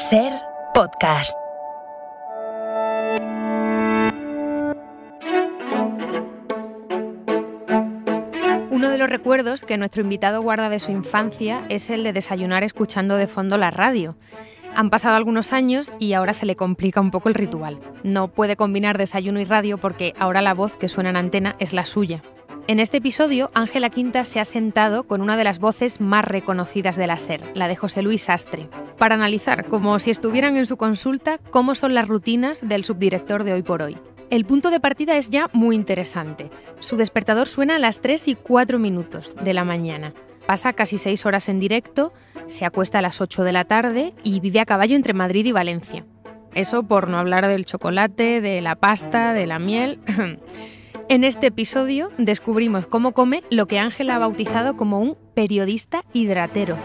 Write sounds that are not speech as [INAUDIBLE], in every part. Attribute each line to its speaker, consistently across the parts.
Speaker 1: Ser podcast. Uno de los recuerdos que nuestro invitado guarda de su infancia es el de desayunar escuchando de fondo la radio. Han pasado algunos años y ahora se le complica un poco el ritual. No puede combinar desayuno y radio porque ahora la voz que suena en antena es la suya. En este episodio, Ángela Quinta se ha sentado con una de las voces más reconocidas de la SER, la de José Luis Astre, para analizar, como si estuvieran en su consulta, cómo son las rutinas del subdirector de hoy por hoy. El punto de partida es ya muy interesante. Su despertador suena a las 3 y 4 minutos de la mañana. Pasa casi 6 horas en directo, se acuesta a las 8 de la tarde y vive a caballo entre Madrid y Valencia. Eso por no hablar del chocolate, de la pasta, de la miel. [CLEARS THROAT] En este episodio descubrimos cómo come lo que Ángela ha bautizado como un periodista hidratero.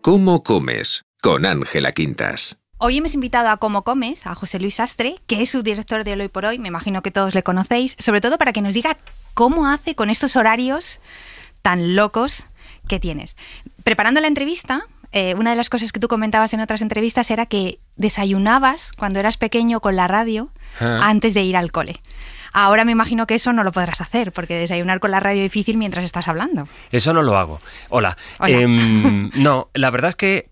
Speaker 2: ¿Cómo comes? con Ángela Quintas.
Speaker 1: Hoy hemos invitado a Cómo Comes, a José Luis Astre, que es su director de Hoy por Hoy, me imagino que todos le conocéis, sobre todo para que nos diga cómo hace con estos horarios tan locos que tienes. Preparando la entrevista, eh, una de las cosas que tú comentabas en otras entrevistas era que desayunabas cuando eras pequeño con la radio ah. antes de ir al cole. Ahora me imagino que eso no lo podrás hacer, porque desayunar con la radio es difícil mientras estás hablando.
Speaker 2: Eso no lo hago. Hola. Em, [LAUGHS] no, la verdad es que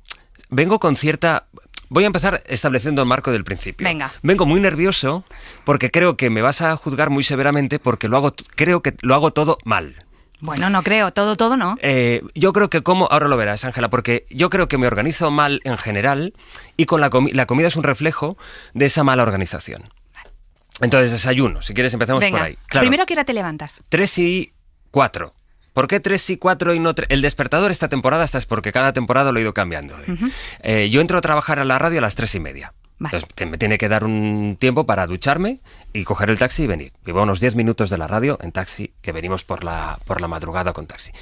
Speaker 2: vengo con cierta... Voy a empezar estableciendo el marco del principio. Venga. Vengo muy nervioso porque creo que me vas a juzgar muy severamente porque lo hago, creo que lo hago todo mal.
Speaker 1: Bueno, no creo, todo, todo no.
Speaker 2: Eh, yo creo que como, ahora lo verás, Ángela, porque yo creo que me organizo mal en general y con la, la comida es un reflejo de esa mala organización. Entonces, desayuno, si quieres empezamos por ahí. Primero,
Speaker 1: que hora te levantas?
Speaker 2: Tres y cuatro. ¿Por qué tres y cuatro y no tres? El despertador esta temporada, Estás es porque cada temporada lo he ido cambiando. Eh, yo entro a trabajar a la radio a las tres y media. Vale. Entonces, me tiene que dar un tiempo para ducharme y coger el taxi y venir. Vivo unos diez minutos de la radio en taxi, que venimos por la, por la madrugada con taxi.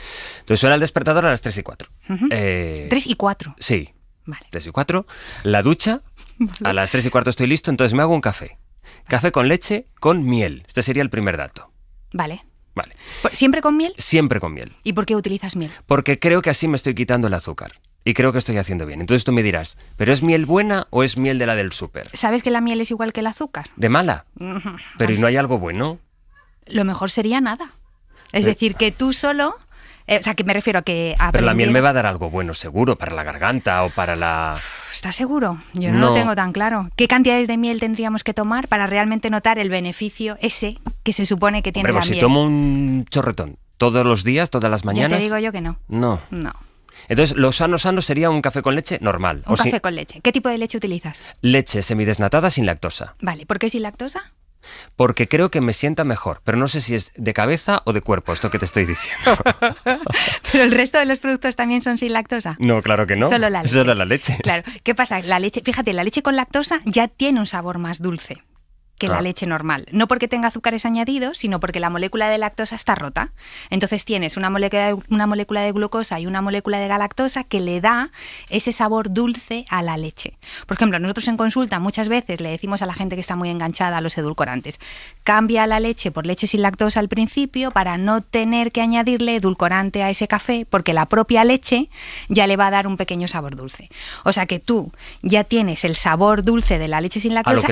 Speaker 2: Entonces suena el despertador a las tres y cuatro eh, Tres y cuatro Sí. Vale. y cuatro La ducha. [LAUGHS] A las tres y cuarto estoy listo, entonces me hago un café. Café con leche con miel. Este sería el primer dato. Vale. Vale. ¿Siempre con miel? Siempre con miel.
Speaker 1: ¿Y por qué utilizas miel?
Speaker 2: Porque creo que así me estoy quitando el azúcar. Y creo que estoy haciendo bien. Entonces tú me dirás, ¿pero es miel buena o es miel de la del súper?
Speaker 1: ¿Sabes que la miel es igual que el azúcar? ¿De mala? [LAUGHS]
Speaker 2: Pero ¿y no hay algo bueno?
Speaker 1: Lo mejor sería nada. Es eh. decir, que tú solo eh, o sea, que me refiero a que... Pero la miel me
Speaker 2: va a dar algo bueno, seguro, para la garganta o para la...
Speaker 1: ¿Está seguro? Yo no, lo tengo tan claro. ¿Qué cantidades de miel tendríamos que tomar para realmente notar el beneficio ese que se supone que tiene la pues miel? Pero si tomo
Speaker 2: un chorretón todos los días, todas las mañanas... Ya te digo yo que no. No. No. Entonces, lo sano sano sería un café con leche normal. Un café con
Speaker 1: leche. ¿Qué tipo de leche utilizas?
Speaker 2: Leche semidesnatada sin lactosa.
Speaker 1: Vale, ¿por qué sin lactosa?
Speaker 2: porque creo que me sienta mejor, pero no sé si es de cabeza o de cuerpo esto que te estoy diciendo. [LAUGHS]
Speaker 1: pero el resto de los productos también son sin lactosa.
Speaker 2: No, claro que no. Solo la leche. Solo la leche. Claro.
Speaker 1: ¿Qué pasa? La leche, fíjate, la leche con lactosa ya tiene un sabor más dulce que la leche normal. No porque tenga azúcares añadidos, sino porque la molécula de lactosa está rota. Entonces tienes una molécula, de, una molécula de glucosa y una molécula de galactosa que le da ese sabor dulce a la leche. Por ejemplo, nosotros en consulta muchas veces le decimos a la gente que está muy enganchada a los edulcorantes, cambia la leche por leche sin lactosa al principio para no tener que añadirle edulcorante a ese café, porque la propia leche ya le va a dar un pequeño sabor dulce. O sea que tú ya tienes el sabor dulce de la leche sin lactosa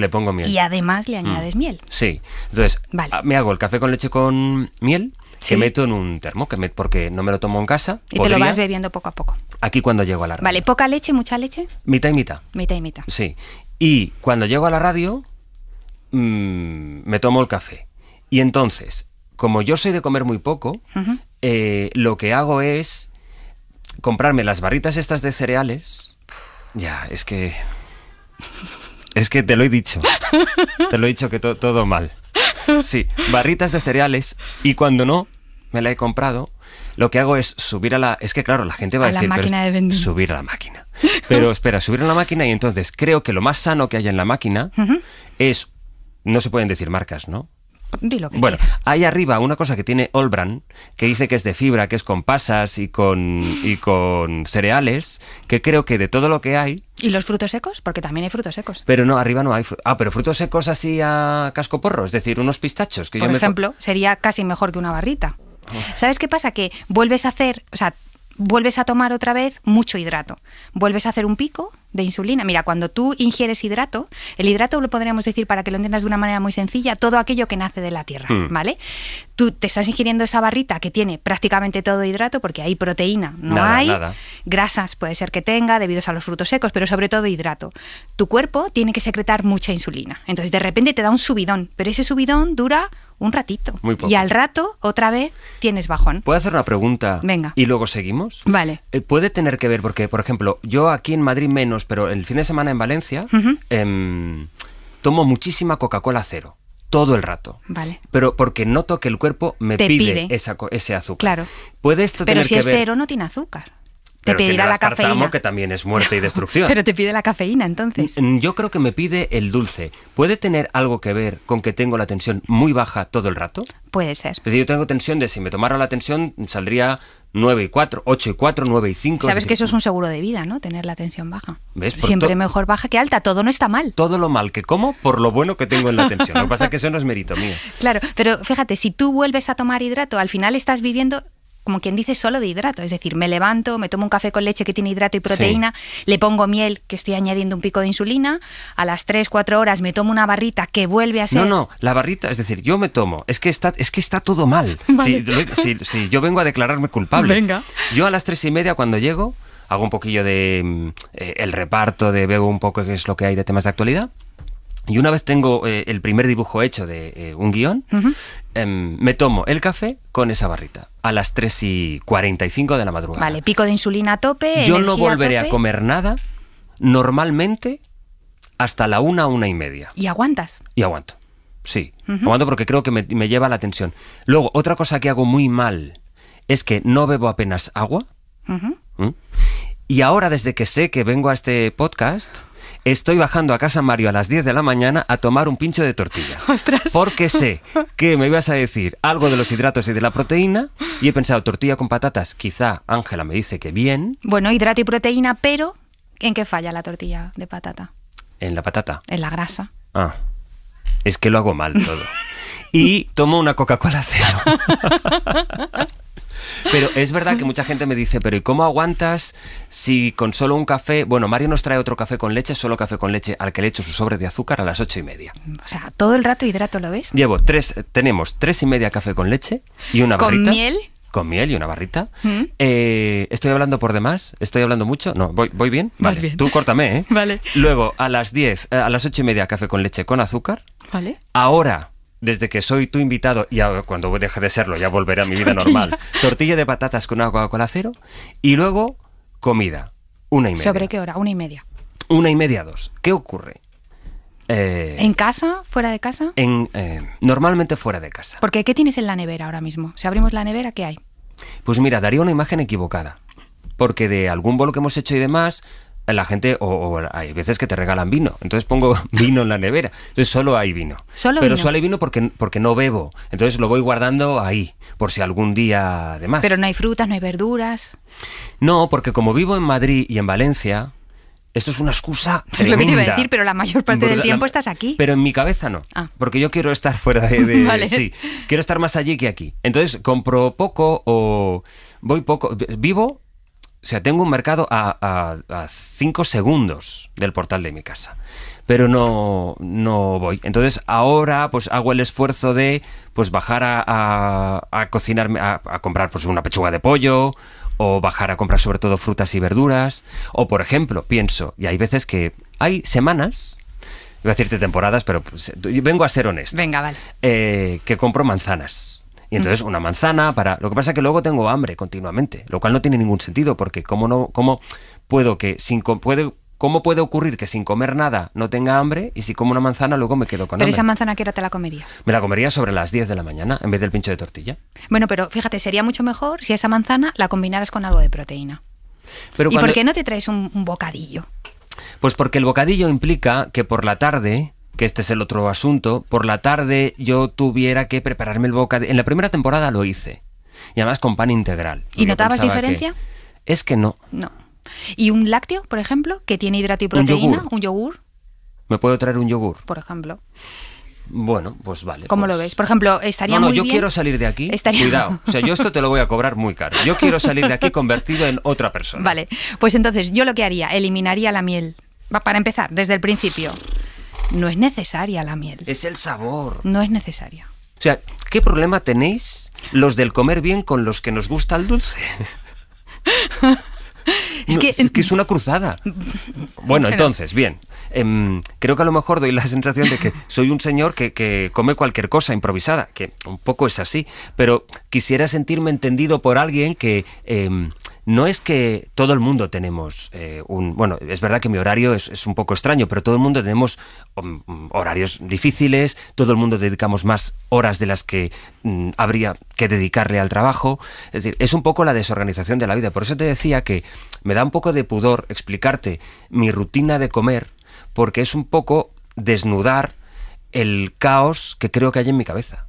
Speaker 1: y además le Mm. añades miel.
Speaker 2: Sí. Entonces, ah, me hago el café con leche con miel. se que meto en un termo, porque no me lo tomo en casa. Y te lo vas
Speaker 1: bebiendo poco a poco.
Speaker 2: Aquí cuando llego a la radio.
Speaker 1: Vale, poca leche, mucha leche. Mitad y mitad. Mitad y mitad.
Speaker 2: Sí. Y cuando llego a la radio, mm, me tomo el café. Y entonces, como yo soy de comer muy poco, eh, lo que hago es comprarme las barritas estas de cereales. Ya, es que... [LAUGHS] Es que te lo he dicho. Te lo he dicho que todo mal. Sí, barritas de cereales y cuando no, me la he comprado. Lo que hago es subir a la... Es que claro, la gente va a, a decir... La máquina Subir a la máquina. Pero [LAUGHS] espera, subir a la máquina y entonces creo que lo más sano que hay en la máquina es... No se pueden decir marcas, ¿no? Dilo. que bueno, ahí hay arriba una cosa que tiene Olbran, que dice que es de fibra, que es con pasas y con, y con cereales, que creo que de todo lo que hay,
Speaker 1: ¿Y los frutos secos? Porque también hay frutos secos.
Speaker 2: Pero no, arriba no hay. Ah, pero frutos secos así a cascoporro, es decir, unos pistachos. Que Por ejemplo,
Speaker 1: sería casi mejor que una barrita. Oh. ¿Sabes qué pasa? Que vuelves a hacer, o sea, vuelves a tomar otra vez mucho hidrato, vuelves a hacer un pico de insulina. Mira, cuando tú ingieres hidrato, el hidrato lo podríamos decir para que lo entiendas de una manera muy sencilla, todo aquello que nace de la tierra, hmm. ¿vale? Tú te estás ingiriendo esa barrita que tiene prácticamente todo hidrato, porque hay proteína, no hay grasas, puede ser que tenga, debido a los frutos secos, pero sobre todo hidrato. Tu cuerpo tiene que secretar mucha insulina. Entonces, de repente te da un subidón, pero ese subidón dura un ratito. Muy poco. Y al rato, otra vez, tienes bajón.
Speaker 2: ¿Puedo hacer una pregunta? Venga. ¿Y luego seguimos? Vale. Eh, puede tener que ver, porque, por ejemplo, yo aquí en Madrid menos, pero el fin de semana en Valencia, em, tomo muchísima Coca-Cola cero. Todo el rato. Vale. Pero porque noto que el cuerpo me pide, ese azúcar. Claro. Puede esto Pero si es cero,
Speaker 1: no tiene azúcar. Te pero la cafeína. que
Speaker 2: también es muerte y [LAUGHS] destrucción. pero
Speaker 1: te pide la cafeína entonces.
Speaker 2: Mm, yo creo que me pide el dulce. ¿Puede tener algo que ver con que tengo la tensión muy baja todo el rato? Puede ser. Es yo tengo tensión de si me tomara la tensión saldría 9 y 4, 8 y 4, 9 y 5. Sabes que eso
Speaker 1: es un mm. seguro de vida, ¿no? Tener la tensión baja. ¿Ves? Siempre mejor baja que alta, todo no está mal. Todo lo
Speaker 2: mal que como por lo bueno que tengo en la tensión. Lo que pasa es que [LAUGHS] eso no es mérito mío.
Speaker 1: Claro, pero fíjate, si tú vuelves a tomar hidrato, al final estás viviendo como quien dice, solo de hidrato. Es decir, me levanto, me tomo un café con leche que tiene hidrato y proteína, le pongo miel, que estoy añadiendo un pico de insulina, a las 3, 4 horas me tomo una barrita que vuelve a ser... No, no,
Speaker 2: la barrita, es decir, yo me tomo, es que está, es que está todo mal. [LAUGHS] Si, yo vengo a declararme culpable. Venga. Yo a las tres y media cuando llego hago un poquillo de mm, eh, el reparto, de veo un poco qué es lo que hay de temas de actualidad y una vez tengo eh, el primer dibujo hecho de eh, un guión, em, me tomo el café con esa barrita a las 3 y 45 de la madrugada.
Speaker 1: Vale, pico de insulina a tope. Yo no volveré a, comer
Speaker 2: nada normalmente hasta la una, una y media.
Speaker 1: ¿Y aguantas?
Speaker 2: Y aguanto, sí. Aguanto porque creo que me, lleva la atención. Luego, otra cosa que hago muy mal es que no bebo apenas agua. Y ahora, desde que sé que vengo a este podcast, estoy bajando a casa Mario a las 10 de la mañana a tomar un pincho de tortilla. [LAUGHS] ¡Ostras! Porque sé [LAUGHS] que me ibas a decir algo de los hidratos y de la proteína y he pensado, tortilla con patatas, quizá Ángela me dice que bien.
Speaker 1: Bueno, hidrato y proteína, pero ¿en qué falla la tortilla de patata?
Speaker 2: ¿En la patata?
Speaker 1: En la grasa.
Speaker 2: Ah, es que lo hago mal todo. [LAUGHS] y tomo una Coca-Cola cero. Pero es verdad que mucha gente me dice, pero ¿y cómo aguantas si con solo un café? Bueno, Mario nos trae otro café con leche, solo café con leche, al que le echo su sobre de azúcar a las ocho y media.
Speaker 1: O sea, todo el rato hidrato, ¿lo ves?
Speaker 2: Llevo tres, tenemos tres y media café con leche y una barrita. ¿Con miel? con miel y una barrita. Mm. Eh, ¿Estoy hablando por demás? ¿Estoy hablando mucho? No, ¿voy, voy bien? Vale, tú córtame, ¿eh? [LAUGHS] Vale. Luego, a las diez... Eh, a las ocho y media, café con leche con azúcar. Vale. Ahora, desde que soy tu invitado, y cuando deje de serlo ya volveré a mi vida normal, tortilla de patatas con agua con acero y luego comida, una y media. ¿Sobre qué hora? Una y media. Una y media, dos. ¿Qué ocurre? Eh, ¿En
Speaker 1: casa? ¿Fuera de casa?
Speaker 2: En, eh, normalmente fuera de casa.
Speaker 1: Porque ¿qué tienes en la nevera ahora mismo? Si abrimos la nevera, ¿qué hay?
Speaker 2: Pues mira, daría una imagen equivocada. Porque de algún bolo que hemos hecho y demás, la gente, o, hay veces que te regalan vino, entonces pongo [LAUGHS] vino en la nevera, entonces solo hay vino. ¿Solo Pero solo hay vino porque, porque no bebo, entonces lo voy guardando ahí, por si algún día además. Pero
Speaker 1: no hay frutas, no hay verduras.
Speaker 2: No, porque como vivo en Madrid y en Valencia, esto es una excusa tremenda. [LAUGHS] Lo que te iba a decir, pero
Speaker 1: la mayor parte del tiempo estás aquí.
Speaker 2: Pero en mi cabeza no, ah. porque yo quiero estar fuera de... [LAUGHS] Sí, quiero estar más allí que aquí. Entonces compro poco o voy poco, vivo o sea, tengo un mercado a, cinco segundos del portal de mi casa pero no, no voy. Entonces ahora pues hago el esfuerzo de pues bajar a, a, cocinarme, a, comprar pues una pechuga de pollo o bajar a comprar sobre todo frutas y verduras. O por ejemplo, pienso, y hay veces que hay semanas, voy a decirte temporadas, pero pues, vengo a ser honesto. Venga, vale. Eh, que compro manzanas y entonces una manzana para... Lo que pasa es que luego tengo hambre continuamente, lo cual no tiene ningún sentido, porque ¿cómo, no, cómo puedo que sin... Puede, puede ocurrir que sin comer nada no tenga hambre y si como una manzana luego me quedo con hambre? ¿Pero esa
Speaker 1: manzana qué hora te la comería?
Speaker 2: Me la comería sobre las 10 de la mañana en vez del pincho de tortilla.
Speaker 1: Bueno, pero fíjate, sería mucho mejor si esa manzana la combinaras con algo de proteína. Pero ¿Y por qué no te traes un bocadillo?
Speaker 2: Pues porque el bocadillo implica que por la tarde que este es el otro asunto, por la tarde yo tuviera que prepararme el bocadillo. En la primera temporada lo hice. Y además con pan integral. ¿Y notabas diferencia? es que no.
Speaker 1: No. ¿Y un lácteo, por ejemplo, que tiene hidrato y proteína? ¿Un yogur?
Speaker 2: ¿Me puedo traer un yogur? Por ejemplo. Bueno, pues vale. ¿Cómo
Speaker 1: pues lo ves? Por ejemplo, estaría no, no, yo quiero salir de aquí. Estaría... Cuidado. O sea, yo esto
Speaker 2: te lo voy a cobrar muy caro. Yo quiero salir de aquí convertido en otra persona.
Speaker 1: Vale. Pues entonces, yo lo que haría, eliminaría la miel. Para empezar, desde el principio. No es necesaria la miel. Es el sabor. No es necesaria.
Speaker 2: O sea, ¿qué problema tenéis los del comer bien con los que nos gusta el dulce? [LAUGHS] es, que, es, una cruzada. Bueno, entonces, bien. Em, creo que a lo mejor doy la sensación de que soy un señor que, come cualquier cosa improvisada, que un poco es así, pero quisiera sentirme entendido por alguien que em, no es que todo el mundo tenemos eh, un... Bueno, es verdad que mi horario es, un poco extraño, pero todo el mundo tenemos mm, mm, horarios difíciles, todo el mundo dedicamos más horas de las que mm, habría que dedicarle al trabajo. Es decir, es un poco la desorganización de la vida. Por eso te decía que me da un poco de pudor explicarte mi rutina de comer, porque es un poco desnudar el caos que creo que hay en mi cabeza.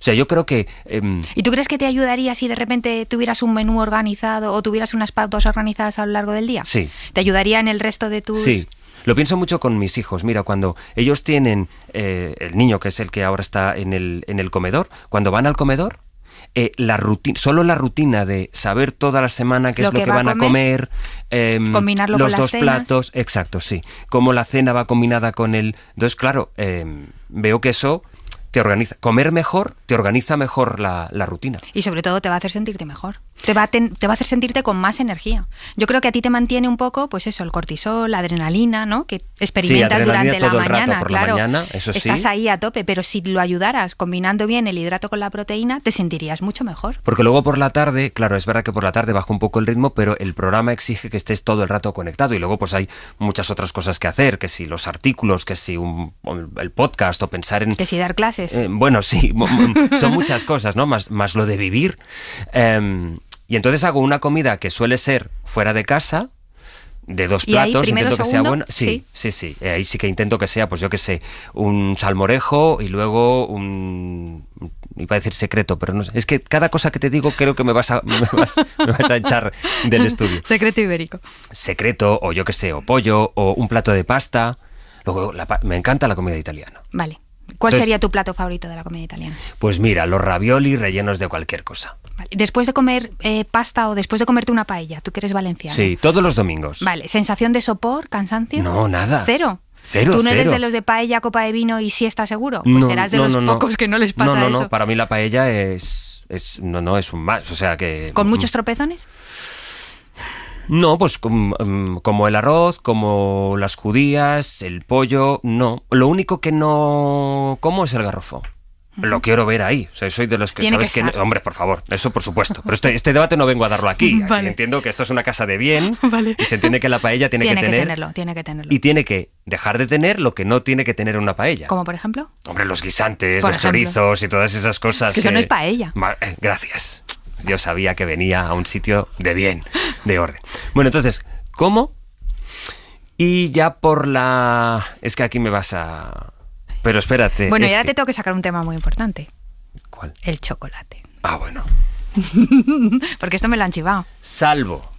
Speaker 2: O sea, yo creo que... Em, ¿Y tú
Speaker 1: crees que te ayudaría si de repente tuvieras un menú organizado o tuvieras unas pautas organizadas a lo largo del día? Sí. ¿Te ayudaría en el resto de tus... Sí.
Speaker 2: Lo pienso mucho con mis hijos. Mira, cuando ellos tienen eh, el niño, que es el que ahora está en el, en el comedor, cuando van al comedor, eh, la rutina, solo la rutina de saber toda la semana qué es lo que, van a comer, em, los dos platos, exacto, sí, cómo la cena va combinada con el... Entonces, claro, em, veo que eso te organiza. Comer mejor te organiza mejor la, la rutina. Y
Speaker 1: sobre todo te va a hacer sentirte mejor. Te va, a te va, a hacer sentirte con más energía. Yo creo que a ti te mantiene un poco, pues eso, el cortisol, la adrenalina, ¿no? Que experimentas durante la mañana, claro. estás ahí a tope, pero si lo ayudaras combinando bien el hidrato con la proteína, te sentirías mucho mejor.
Speaker 2: Porque luego por la tarde, claro, es verdad que por la tarde baja un poco el ritmo, pero el programa exige que estés todo el rato conectado y luego pues hay muchas otras cosas que hacer, que si los artículos, que si el podcast o pensar en... Que
Speaker 1: si dar clases. Eh,
Speaker 2: bueno, sí, [LAUGHS] son muchas cosas, ¿no? Más, más lo de vivir. Em, y entonces hago una comida que suele ser fuera de casa, de dos platos, intento que sea bueno. Sí, sí, sí, ahí sí que intento que sea, pues yo qué sé, un salmorejo y luego un iba a decir secreto, pero no sé. Es que cada cosa que te digo creo que me vas a, [LAUGHS] echar del estudio. [LAUGHS]
Speaker 1: Secreto ibérico.
Speaker 2: Secreto, o yo qué sé, o pollo, o un plato de pasta. Luego, me encanta la comida italiana.
Speaker 1: Vale. ¿Cuál sería tu plato favorito de la comida italiana?
Speaker 2: Pues mira, los ravioli rellenos de cualquier cosa.
Speaker 1: Después de comer eh, pasta o después de comerte una paella, tú que eres Sí,
Speaker 2: todos los domingos.
Speaker 1: Vale, ¿sensación de sopor, cansancio? No, nada. Cero. Cero, ¿Tú no eres de los de paella, copa de vino y siesta seguro? Pues no, serás de los pocos que no les pasa eso. No, no, no,
Speaker 2: para mí la paella es, no, no, es un más, o sea que... ¿Con mm. muchos tropezones? No, pues como, mm, como el arroz, como las judías, el pollo, no. Lo único que no como es el garrofo lo quiero ver ahí. O soy de los que sabes que, hombre, por favor, eso por supuesto. [LAUGHS] Pero este, este debate no vengo a darlo aquí. Entiendo que esto es una casa de bien [LAUGHS] y se entiende que la paella tiene, que, tener, que tenerlo,
Speaker 1: tiene que tenerlo.
Speaker 2: Y tiene que dejar de tener lo que no tiene que tener una paella.
Speaker 1: ¿Como por ejemplo?
Speaker 2: Hombre, los guisantes, los chorizos y todas esas cosas. que... eso no es paella. Eh, gracias. Yo sabía que venía a un sitio de bien, de orden. Bueno, entonces, ¿cómo? Y ya por la... Es que aquí me vas a pero espérate. Bueno, y ahora te
Speaker 1: tengo que sacar un tema muy importante. ¿Cuál? El chocolate. Ah, bueno. [LAUGHS] Porque esto me lo han chivado.
Speaker 2: Salvo,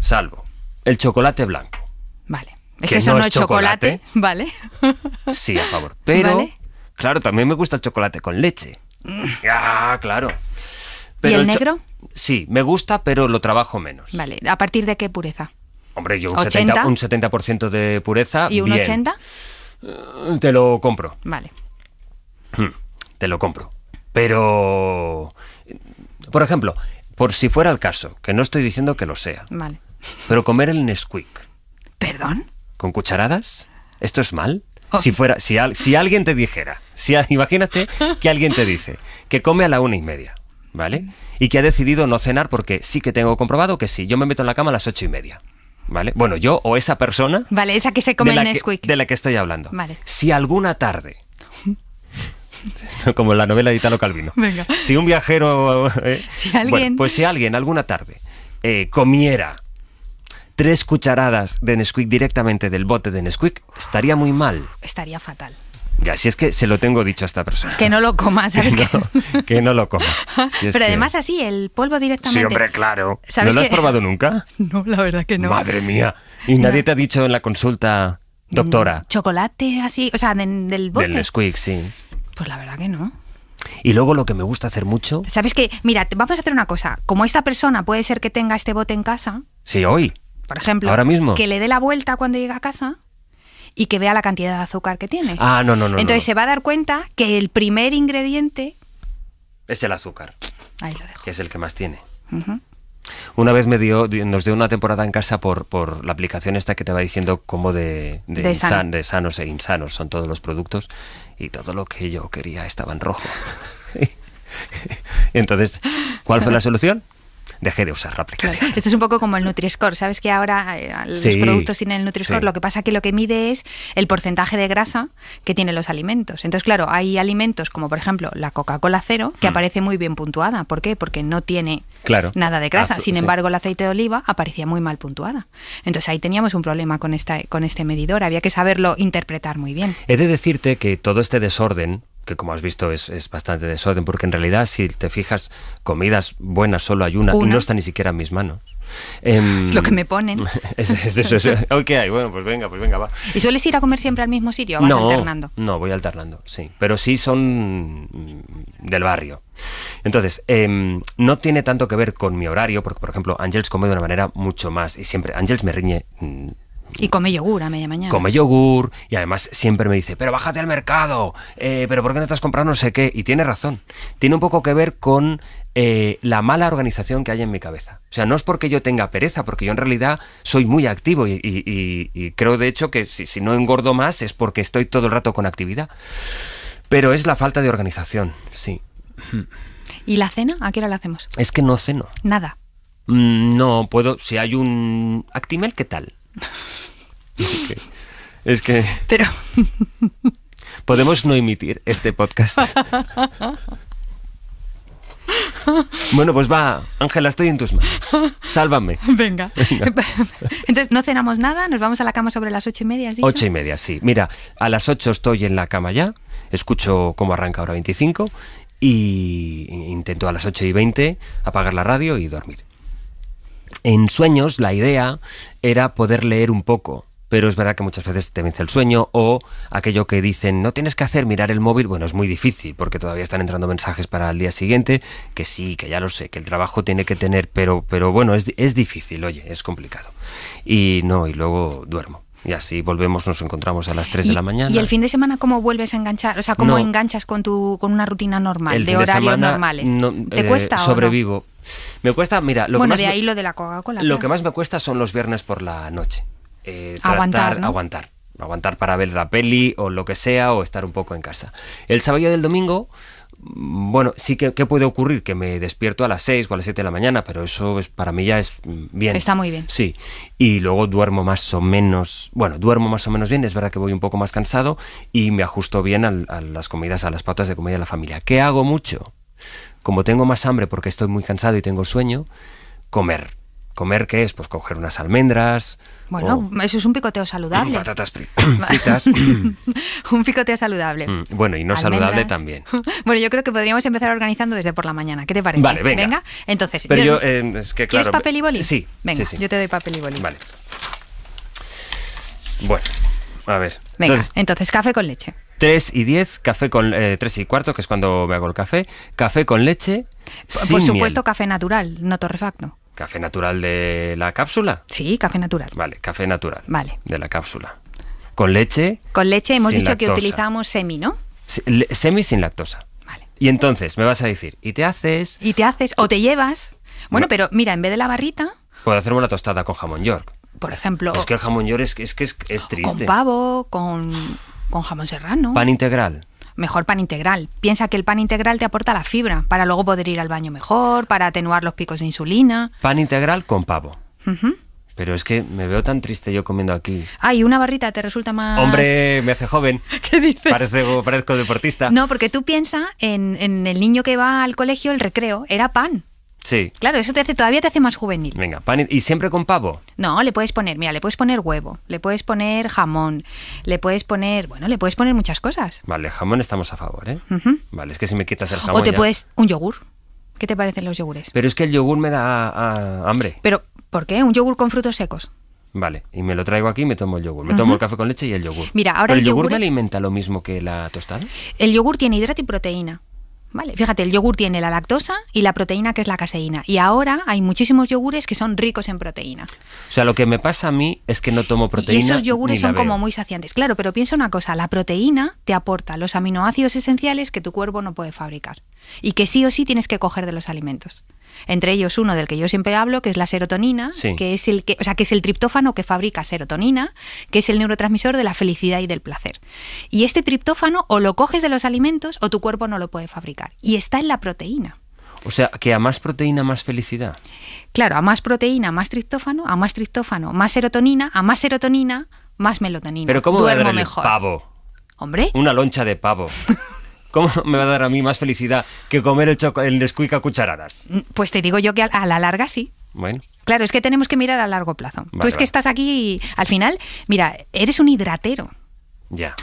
Speaker 2: salvo, el chocolate blanco.
Speaker 1: Vale. Es que, eso no es chocolate, ¿vale? [LAUGHS] sí,
Speaker 2: a favor. Pero, ¿Vale? claro, también me gusta el chocolate con leche. Mm. ah, claro. ¿Y el, negro? Sí, me gusta, pero lo trabajo menos.
Speaker 1: Vale, ¿a partir de qué pureza?
Speaker 2: Hombre, yo un 70, de pureza. ¿Y un 80%? Eh, te lo compro. Vale. Mm, te lo compro. Pero... Por ejemplo, por si fuera el caso, que no estoy diciendo que lo sea. Vale. Pero comer el Nesquik. ¿Perdón? ¿Con cucharadas? ¿Esto es mal? Oh. Si fuera, si, si, alguien te dijera, si, imagínate que alguien te dice que come a la una y media, ¿vale? Y que ha decidido no cenar porque sí que tengo comprobado que sí, yo me meto en la cama a las ocho y media. ¿vale? Bueno, yo o esa persona.
Speaker 1: Vale, esa que se come de
Speaker 2: de la que estoy hablando. Si alguna tarde. [LAUGHS] Como en la novela de Italo Calvino. Si un viajero. Eh, pues si alguien alguna tarde eh, comiera tres cucharadas de Nesquik directamente del bote de Nesquik, estaría muy mal.
Speaker 1: Estaría fatal.
Speaker 2: Ya, si es que se lo tengo dicho a esta persona.
Speaker 1: Que no lo coma, [LAUGHS] ¿sabes? que,
Speaker 2: no, que no lo coma.
Speaker 1: Pero además así, el polvo directamente. Sí, hombre,
Speaker 2: claro. ¿No lo has probado nunca?
Speaker 1: [LAUGHS] No, la verdad que no. Madre
Speaker 2: mía. ¿Y nadie te ha dicho en la consulta, doctora? Mm,
Speaker 1: chocolate así, o sea, del bote. Del
Speaker 2: Nesquik, sí.
Speaker 1: Pues la verdad que no.
Speaker 2: Y luego lo que me gusta hacer mucho...
Speaker 1: ¿Sabes qué? Mira, vamos a hacer una cosa. Como esta persona puede ser que tenga este bote en casa...
Speaker 2: Sí, hoy. Por
Speaker 1: ejemplo. Ahora mismo. Que le dé la vuelta cuando llega a casa y que vea la cantidad de azúcar que tiene. Ah,
Speaker 2: no, no, no. Entonces
Speaker 1: se va a dar cuenta que el primer ingrediente...
Speaker 2: Es el azúcar. Ahí lo dejo. Que es el que más tiene. Una vez me dio, nos dio una temporada en casa por, por la aplicación esta que te va diciendo cómo de, de, sanos e insanos son todos los productos y todo lo que yo quería estaba en rojo. [LAUGHS] Entonces, ¿cuál fue la solución? dejé de usar la
Speaker 1: Esto es un poco como el Nutri-Score. Sabes que ahora eh, los productos tienen el nutri Lo que pasa es que lo que mide es el porcentaje de grasa que tienen los alimentos. Entonces, claro, hay alimentos como, por ejemplo, la Coca-Cola cero, que mm. aparece muy bien puntuada. ¿Por qué? Porque no tiene nada de grasa. Ah, sin embargo, el aceite de oliva aparecía muy mal puntuada. Entonces, ahí teníamos un problema con, con este medidor. Había que saberlo interpretar muy bien.
Speaker 2: He de decirte que todo este desorden que como has visto es, bastante desorden, porque en realidad si te fijas, comidas buenas solo hay una, y no está ni siquiera en mis manos. Em, es lo que me ponen. [LAUGHS] Es, Ok, bueno, pues venga, pues venga, va.
Speaker 1: ¿Y sueles ir a comer siempre al mismo sitio? ¿o vas no,
Speaker 2: No, voy alternando, sí. Pero sí son del barrio. Entonces, em, no tiene tanto que ver con mi horario, porque por ejemplo, Ángels come de una manera mucho más. Y siempre, Ángels me riñe mm,
Speaker 1: y come yogur a media mañana. Come
Speaker 2: yogur y además siempre me dice, pero bájate al mercado, eh, pero ¿por qué no te has comprado no sé qué? Y tiene razón. Tiene un poco que ver con eh, la mala organización que hay en mi cabeza. O sea, no es porque yo tenga pereza, porque yo en realidad soy muy activo y, creo de hecho que si, si no engordo más es porque estoy todo el rato con actividad. Pero es la falta de organización, sí.
Speaker 1: ¿Y la cena? ¿A qué hora la hacemos?
Speaker 2: Es que no ceno. Nada. Mm, no, puedo. Si hay un Actimel, ¿qué tal? [LAUGHS] es, que, Pero. [LAUGHS] Podemos no emitir este podcast. [LAUGHS] Bueno, pues va, Ángela, estoy en tus manos. Sálvame.
Speaker 1: Venga. Entonces, no cenamos nada, nos vamos a la cama sobre las ocho y media. Ocho
Speaker 2: y media, sí. Mira, a las ocho estoy en la cama ya, escucho cómo arranca ahora 25 y intento a las ocho y veinte apagar la radio y dormir en sueños la idea era poder leer un poco, pero es verdad que muchas veces te vence el sueño o aquello que dicen no tienes que hacer mirar el móvil, bueno, es muy difícil porque todavía están entrando mensajes para el día siguiente, que sí, que ya lo sé, que el trabajo tiene que tener, pero, pero bueno, es, es difícil, oye, es complicado. Y no, y luego duermo y así volvemos, nos encontramos a las 3 de la mañana. ¿Y el fin
Speaker 1: de semana cómo vuelves a enganchar? O sea, ¿cómo enganchas con, tu, con una rutina normal, de horarios normales? ¿Te eh, cuesta? Sobrevivo.
Speaker 2: Me cuesta, mira, lo que más de ahí lo de
Speaker 1: la Coca-Cola. Lo que más
Speaker 2: me cuesta son los viernes por la noche. Eh, aguantar. Aguantar. Aguantar para ver la peli o lo que sea o estar un poco en casa. El sábado y el domingo bueno, sí que, puede ocurrir que me despierto a las 6 o a las 7 de la mañana, pero eso es, para mí ya es mm, bien. Está muy bien. Sí. Y luego duermo más o menos, bueno, duermo más o menos bien, es verdad que voy un poco más cansado y me ajusto bien a las comidas, a las pautas de comida de la familia. ¿Qué hago mucho? Como tengo más hambre porque estoy muy cansado y tengo sueño, comer ¿Comer qué es? Pues coger unas almendras.
Speaker 1: Bueno, eso es un picoteo saludable. Patatas
Speaker 2: [COUGHS] fritas. [COUGHS]
Speaker 1: un picoteo saludable. Mm,
Speaker 2: bueno, y no saludable también.
Speaker 1: [LAUGHS] bueno, yo creo que podríamos empezar organizando desde por la mañana. ¿Qué te parece? Vale, venga. venga. Entonces, Pero
Speaker 2: eh, es ¿quieres papel y boli? Sí. Venga, yo te
Speaker 1: doy papel y boli. Vale.
Speaker 2: Bueno, a ver. Venga,
Speaker 1: entonces, café con leche.
Speaker 2: Tres y diez, café con eh, Tres y cuarto, que es cuando me hago el café, café con leche. por supuesto,
Speaker 1: café natural, no torrefacto.
Speaker 2: ¿Café natural de la cápsula? Sí, café natural. Vale, café natural. Vale. De la cápsula. Con leche.
Speaker 1: Con leche hemos dicho que utilizamos semi, ¿no?
Speaker 2: Semi sin lactosa. Vale. Y entonces me vas a decir, ¿y te haces?
Speaker 1: Y te haces, o te llevas. Bueno, pero mira, en vez de la barrita.
Speaker 2: Puedo hacerme una tostada con jamón york. Por ejemplo. Es que el jamón york es, que es, triste. Con
Speaker 1: pavo, con, con jamón serrano. Pan integral mejor pan integral. Piensa que el pan integral te aporta la fibra para luego poder ir al baño mejor, para atenuar los picos de insulina.
Speaker 2: Pan integral con pavo. Pero es que me veo tan triste yo comiendo aquí.
Speaker 1: Ay, una barrita te resulta más. Hombre,
Speaker 2: me hace joven. [LAUGHS] ¿Qué dices? Parezco, deportista. No,
Speaker 1: porque tú piensas en, en el niño que va al colegio, el recreo, era pan. Sí. Claro, eso te hace, todavía te hace más juvenil.
Speaker 2: Venga, pan y, siempre con pavo.
Speaker 1: No, le puedes poner, mira, le puedes poner huevo, le puedes poner jamón, le puedes poner, bueno, le puedes poner muchas cosas.
Speaker 2: Vale, jamón estamos a favor, ¿eh? Vale, es que si me quitas el jamón. O te puedes
Speaker 1: un yogur. ¿Qué te parecen los yogures?
Speaker 2: Pero es que el yogur me da ah, hambre.
Speaker 1: Pero, ¿por qué? Un yogur con frutos secos.
Speaker 2: Vale, y me lo traigo aquí y me tomo el yogur. Me tomo el café con leche y el yogur. Mira, ahora el, yogur, me alimenta lo mismo que la tostada?
Speaker 1: El yogur tiene hidrato y proteína. Fíjate, el yogur tiene la lactosa y la proteína que es la caseína. Y ahora hay muchísimos yogures que son ricos en proteína. O
Speaker 2: sea, lo que me pasa a mí es que no tomo proteína. Y esos yogures son como
Speaker 1: muy saciantes. Claro, pero piensa una cosa, la proteína te aporta los aminoácidos esenciales que tu cuerpo no puede fabricar y que sí o sí tienes que coger de los alimentos entre ellos uno del que yo siempre hablo, que es la serotonina, que es el que, o sea, que es el triptófano que fabrica serotonina, que es el neurotransmisor de la felicidad y del placer. Y este triptófano o lo coges de los alimentos o tu cuerpo no lo puede fabricar y está en la proteína.
Speaker 2: O sea, que a más proteína, más felicidad.
Speaker 1: Claro, a más proteína, más triptófano, a más triptófano, más serotonina, a más serotonina, más melotonina. Pero ¿cómo duermo mejor? pavo? Hombre.
Speaker 2: Una loncha de pavo. [LAUGHS] ¿Cómo [LAUGHS] me va a dar a mí más felicidad que comer el, el Nesquik a cucharadas?
Speaker 1: Mm, pues te digo yo que a la larga sí. Bueno. Claro, es que tenemos que mirar a largo plazo. Tú es que estás aquí al final, mira, eres un hidratero.
Speaker 2: Ya.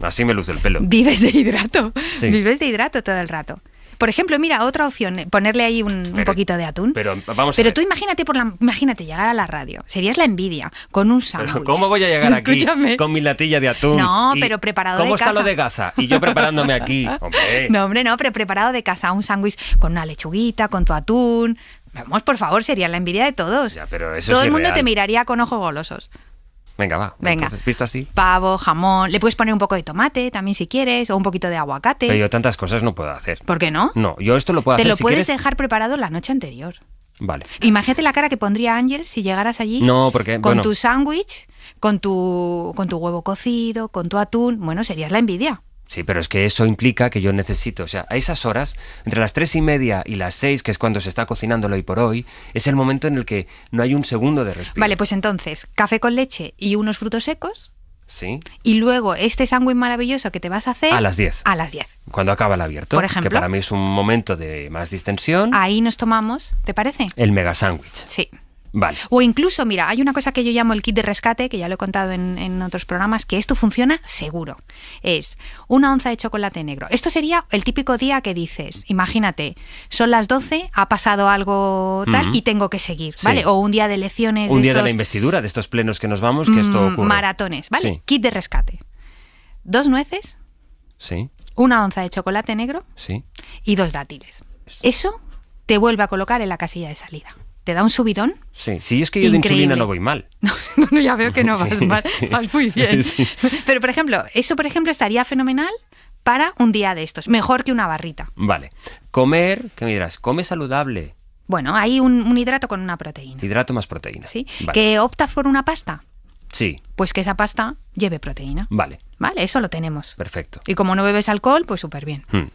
Speaker 2: Así me luce el pelo. Vives de
Speaker 1: hidrato. Vives de hidrato todo el rato. Por ejemplo, mira, otra opción, eh, ponerle ahí un, poquito de atún.
Speaker 2: Pero vamos
Speaker 1: tú imagínate por la imagínate llegar a la radio, serías la envidia con un sándwich. ¿Cómo voy a llegar aquí con
Speaker 2: mi latilla de atún? No, pero preparado de casa. ¿Cómo está lo de Gaza? Y yo preparándome aquí, [LAUGHS] No,
Speaker 1: hombre, no, pero preparado de casa, un sándwich con una lechuguita, con tu atún. Vamos, por favor, sería la envidia de todos. Ya, pero Todo el mundo te miraría con ojos golosos.
Speaker 2: Venga, va. Venga. visto así.
Speaker 1: Pavo, jamón. Le puedes poner un poco de tomate también si quieres, o un poquito de aguacate. Pero yo
Speaker 2: tantas cosas no puedo hacer. ¿Por qué no? No, yo esto lo puedo hacer. Te lo puedes
Speaker 1: dejar preparado la noche anterior. Vale. Imagínate la cara que pondría Ángel si llegaras allí. No, porque. Con tu sándwich, con tu, con tu huevo cocido, con tu atún. Bueno, serías la envidia.
Speaker 2: Sí, pero es que eso implica que yo necesito, o sea, a esas horas, entre las tres y media y las seis, que es cuando se está cocinando hoy por hoy, es el momento en el que no hay un segundo de respiro.
Speaker 1: Vale, pues entonces, café con leche y unos frutos secos. Sí. Y luego este sándwich maravilloso que te vas a hacer. A las 10. A las 10.
Speaker 2: Cuando acaba el abierto. Por ejemplo. Que para mí es un momento de más distensión.
Speaker 1: Ahí nos tomamos, ¿te parece? El
Speaker 2: mega sándwich.
Speaker 1: Sí. O incluso, mira, hay una cosa que yo llamo el kit de rescate, que ya lo he contado en, otros programas, que esto funciona seguro. Es una onza de chocolate negro. Esto sería el típico día que dices, imagínate, son las 12, ha pasado algo tal y tengo que seguir, ¿vale? O un día de lecciones Un día de la
Speaker 2: investidura, de estos plenos que nos vamos, que esto mm, ocurre. Maratones, ¿vale?
Speaker 1: Kit de rescate. Dos nueces. Sí. Una onza de chocolate negro. Sí. Y dos dátiles. Eso te vuelve a colocar en la casilla de salida te da un subidón.
Speaker 2: Sí, sí, es que yo de insulina no voy mal. [LAUGHS]
Speaker 1: No, no ya veo que no [LAUGHS] vas mal, vas muy bien. [LAUGHS] Pero, por ejemplo, eso, por ejemplo, estaría fenomenal para un día de estos, mejor que una barrita.
Speaker 2: Vale. Comer, ¿qué me dirás? Come saludable.
Speaker 1: Bueno, hay un, hidrato con una proteína.
Speaker 2: Hidrato más proteína. Sí. ¿Que
Speaker 1: optas por una pasta? Sí. Pues que esa pasta lleve proteína. Vale. Vale, eso lo tenemos. Perfecto. Y como no bebes alcohol, pues súper bien.
Speaker 2: Hmm.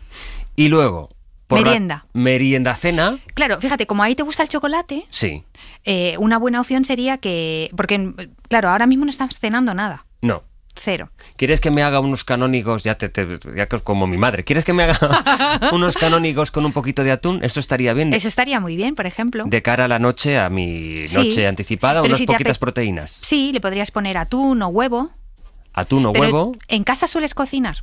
Speaker 2: Y luego, merienda. merienda, cena.
Speaker 1: Claro, fíjate, como ahí te gusta el chocolate, sí. Eh, una buena opción sería que. Porque, claro, ahora mismo no estás cenando nada. No. Cero.
Speaker 2: ¿Quieres que me haga unos canónigos? Ya te, ya como mi madre. ¿Quieres que me haga [LAUGHS] unos canónigos con un poquito de atún? Eso estaría bien. Eso
Speaker 1: estaría muy bien, por ejemplo. De
Speaker 2: cara a la noche, a mi noche anticipada, unas poquitas proteínas.
Speaker 1: Sí, le podrías poner atún o huevo.
Speaker 2: Atún o huevo.
Speaker 1: ¿En casa sueles cocinar?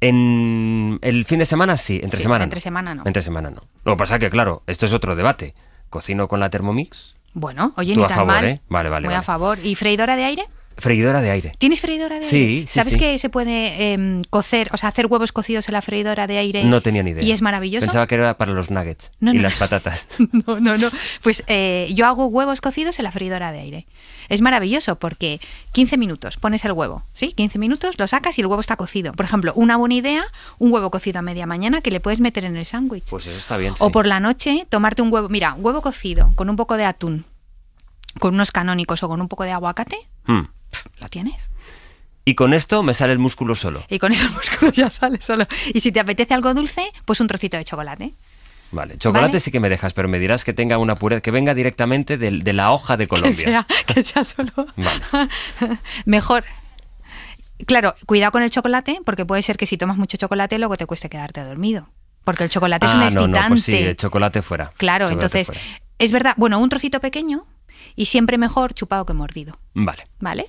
Speaker 2: En el fin de semana sí, entre semana. Entre semana no. Entre semana no. Lo que pasa es que, claro, esto es otro debate. ¿Cocino con la Thermomix?
Speaker 1: Bueno, oye, Tú a favor, ¿eh? Vale, vale. a favor. ¿Y freidora de aire?
Speaker 2: Freidora de aire.
Speaker 1: ¿Tienes freidora de aire? Sí, ¿Sabes que se puede em, cocer, o sea, hacer huevos cocidos en la freidora de aire? No tenía ni idea. Y es maravilloso. Pensaba
Speaker 2: que era para los nuggets y las patatas.
Speaker 1: [LAUGHS] no, no, no. Pues eh, yo hago huevos cocidos en la freidora de aire. Es maravilloso porque 15 minutos pones el huevo, ¿sí? 15 minutos lo sacas y el huevo está cocido. Por ejemplo, una buena idea, un huevo cocido a media mañana que le puedes meter en el sándwich. Pues eso
Speaker 2: está bien. O por
Speaker 1: la noche tomarte un huevo, mira, huevo cocido con un poco de atún con unos canónicos o con un poco de aguacate, hmm. lo tienes.
Speaker 2: Y con esto me sale el músculo solo.
Speaker 1: Y con eso el músculo [LAUGHS] ya sale solo. Y si te apetece algo dulce, pues un trocito de chocolate.
Speaker 2: Vale, chocolate sí que me dejas, pero me dirás que tenga una pureza, que venga directamente de, la hoja de [LAUGHS] Colombia.
Speaker 1: Que sea, solo. Vale. [LAUGHS] Mejor. Claro, cuidado con el chocolate, porque puede ser que si tomas mucho chocolate luego te cueste quedarte dormido. Porque el chocolate es un ah, pues excitante. sí, el
Speaker 2: chocolate fuera. Claro, entonces,
Speaker 1: es verdad, bueno, un trocito pequeño, y siempre mejor chupado que mordido. Vale. ¿Vale?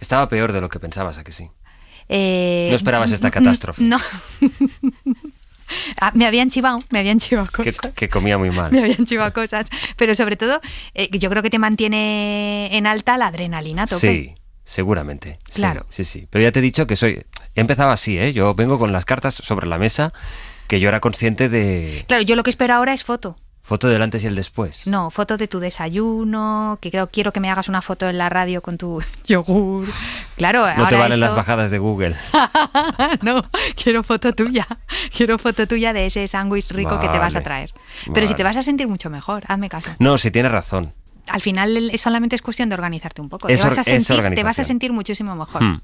Speaker 2: Estaba peor de lo que pensabas, ¿a que sí?
Speaker 1: Eh, no esperabas esta [LAUGHS] catástrofe. No. [LAUGHS] Ah, me habían chivado, me habían chivado cosas. Que,
Speaker 2: comía muy mal. Me
Speaker 1: habían chivado cosas. Pero sobre todo, eh, yo creo que te mantiene en alta la adrenalina, tope. Sí,
Speaker 2: seguramente. Claro. Sí, sí, sí. Pero ya te he dicho que soy. He empezado así, ¿eh? Yo vengo con las cartas sobre la mesa, que yo era consciente de.
Speaker 1: Claro, yo lo que espero ahora es foto.
Speaker 2: Foto del antes y el después.
Speaker 1: No, foto de tu desayuno, que creo quiero que me hagas una foto en la radio con tu [LAUGHS] yogur. Claro, no te valen las
Speaker 2: bajadas de Google.
Speaker 1: [LAUGHS] no, quiero foto tuya. Quiero foto tuya de ese sándwich rico que te vas a traer. Pero si te vas a sentir mucho mejor, hazme caso.
Speaker 2: No, si tienes razón.
Speaker 1: Al final solamente es cuestión de organizarte un poco. Te, vas a, sentir, muchísimo mejor. Hmm,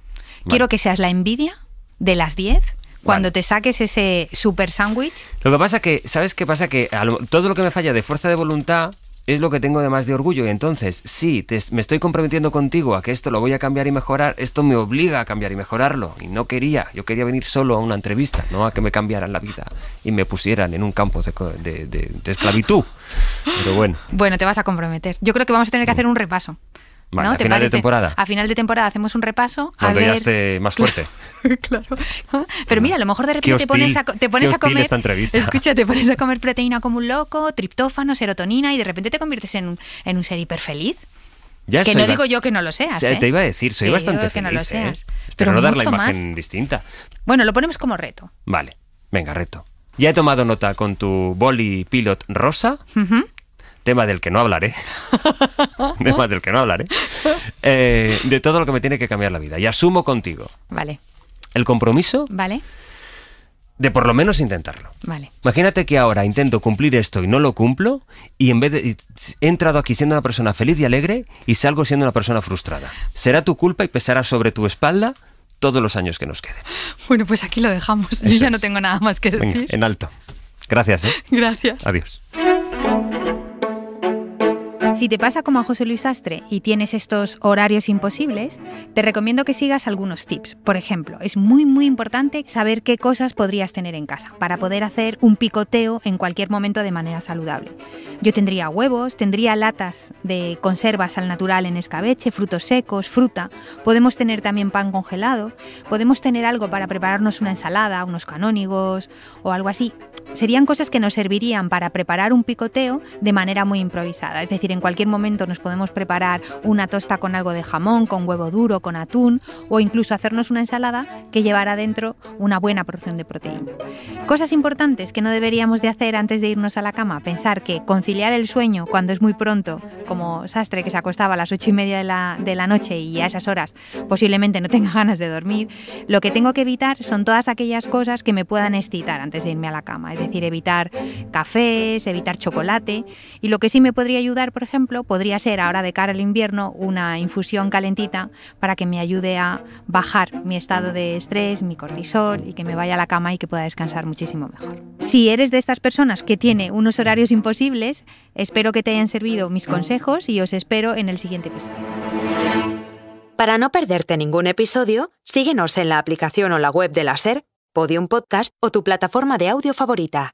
Speaker 1: quiero que seas la envidia de las 10 cuando te saques ese super sándwich.
Speaker 2: Lo que pasa que, ¿sabes qué pasa? Que todo lo que me falla de fuerza de voluntad es lo que tengo de más de orgullo. Y entonces, sí, me estoy comprometiendo contigo a que esto lo voy a cambiar y mejorar, esto me obliga a cambiar y mejorarlo. Y no quería, yo quería venir solo a una entrevista, no a que me cambiaran la vida y me pusieran en un campo de, esclavitud. Pero bueno.
Speaker 1: Bueno, te vas a comprometer. Yo creo que vamos a tener que hacer un repaso.
Speaker 2: a final de temporada. A
Speaker 1: final de temporada hacemos un repaso. Cuando ya esté más fuerte. [LAUGHS] claro. Pero mira, a lo mejor de repente te pones a, comer. Escucha, te pones a comer proteína como un loco, triptófano, serotonina y de repente te conviertes en un, en un ser hiperfeliz. Ya que no digo yo que no lo seas. ¿eh? Te iba a
Speaker 2: decir, soy bastante feliz. ¿eh? Pero, no dar la imagen distinta.
Speaker 1: Bueno, lo ponemos como reto.
Speaker 2: Vale, venga, reto. Ya he tomado nota con tu boli pilot rosa. Tema del que no hablaré.
Speaker 1: [LAUGHS] Tema
Speaker 2: del que no hablaré. Eh, de todo lo que me tiene que cambiar la vida. Y asumo contigo. Vale el compromiso vale. de por lo menos intentarlo. Vale. Imagínate que ahora intento cumplir esto y no lo cumplo y en vez de, he entrado aquí siendo una persona feliz y alegre y salgo siendo una persona frustrada. Será tu culpa y pesará sobre tu espalda todos los años que nos queden.
Speaker 1: Bueno, pues aquí lo dejamos. Yo ya no tengo nada más que decir.
Speaker 2: en alto. Gracias. ¿eh? Gracias. Adiós.
Speaker 1: Si te pasa como a José Luis Astre y tienes estos horarios imposibles, te recomiendo que sigas algunos tips. Por ejemplo, es muy muy importante saber qué cosas podrías tener en casa para poder hacer un picoteo en cualquier momento de manera saludable. Yo tendría huevos, tendría latas de conservas al natural en escabeche, frutos secos, fruta, podemos tener también pan congelado, podemos tener algo para prepararnos una ensalada, unos canónigos o algo así serían cosas que nos servirían para preparar un picoteo de manera muy improvisada. Es decir, en cualquier momento nos podemos preparar una tosta con algo de jamón, con huevo duro, con atún o incluso hacernos una ensalada que llevara dentro una buena porción de proteína. Cosas importantes que no deberíamos de hacer antes de irnos a la cama. Pensar que conciliar el sueño cuando es muy pronto, como Sastre que se acostaba a las ocho y media de la, de la noche y a esas horas posiblemente no tenga [LAUGHS] ganas de dormir, lo que tengo que evitar son todas aquellas cosas que me puedan excitar antes de irme a la cama es decir, evitar cafés, evitar chocolate. Y lo que sí me podría ayudar, por ejemplo, podría ser ahora de cara al invierno una infusión calentita para que me ayude a bajar mi estado de estrés, mi cortisol y que me vaya a la cama y que pueda descansar muchísimo mejor. Si eres de estas personas que tiene unos horarios imposibles, espero que te hayan servido mis consejos y os espero en el siguiente episodio. Para no perderte ningún episodio, síguenos en la aplicación o la web de la SER Podium Podcast o tu plataforma de audio favorita.